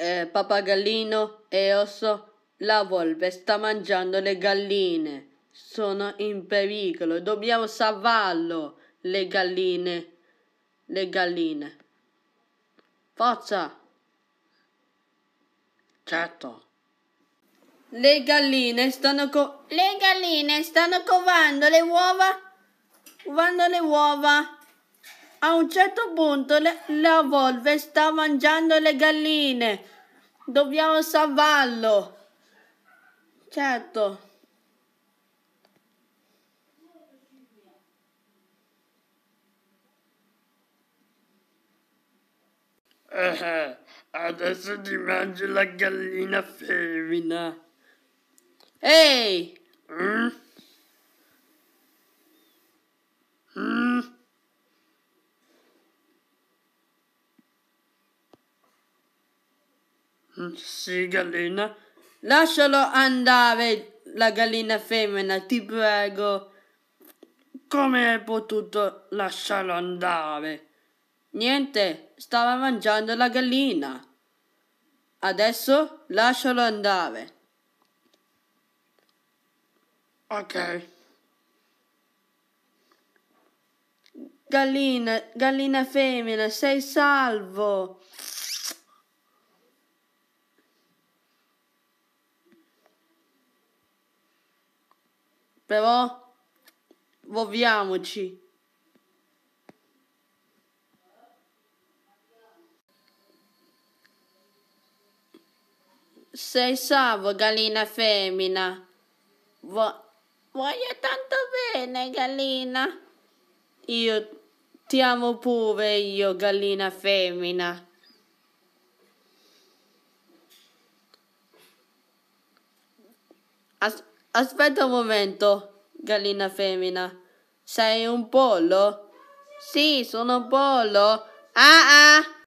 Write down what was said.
eh, pappagallino e osso, la volpe sta mangiando le galline. Sono in pericolo, dobbiamo salvarlo, le galline, le galline. Forza! Certo. Le galline stanno co- Le galline stanno covando le uova. Covando le uova. A un certo punto le, la volpe sta mangiando le galline. Dobbiamo salvarlo. Certo. Eh, adesso ti mangio la gallina femmina. Ehi! Mm? Sì, gallina. Lascialo andare, la gallina femmina, ti prego. Come hai potuto lasciarlo andare? Niente, stava mangiando la gallina. Adesso lascialo andare. Ok. Gallina, gallina femmina, sei salvo. Però muoviamoci. Sei salvo, gallina femmina. Vo- voglio tanto bene, gallina. Io ti amo pure io, gallina femmina. As- Aspetta un momento, gallina femmina. Sei un pollo? Sì, sono un pollo. Ah ah!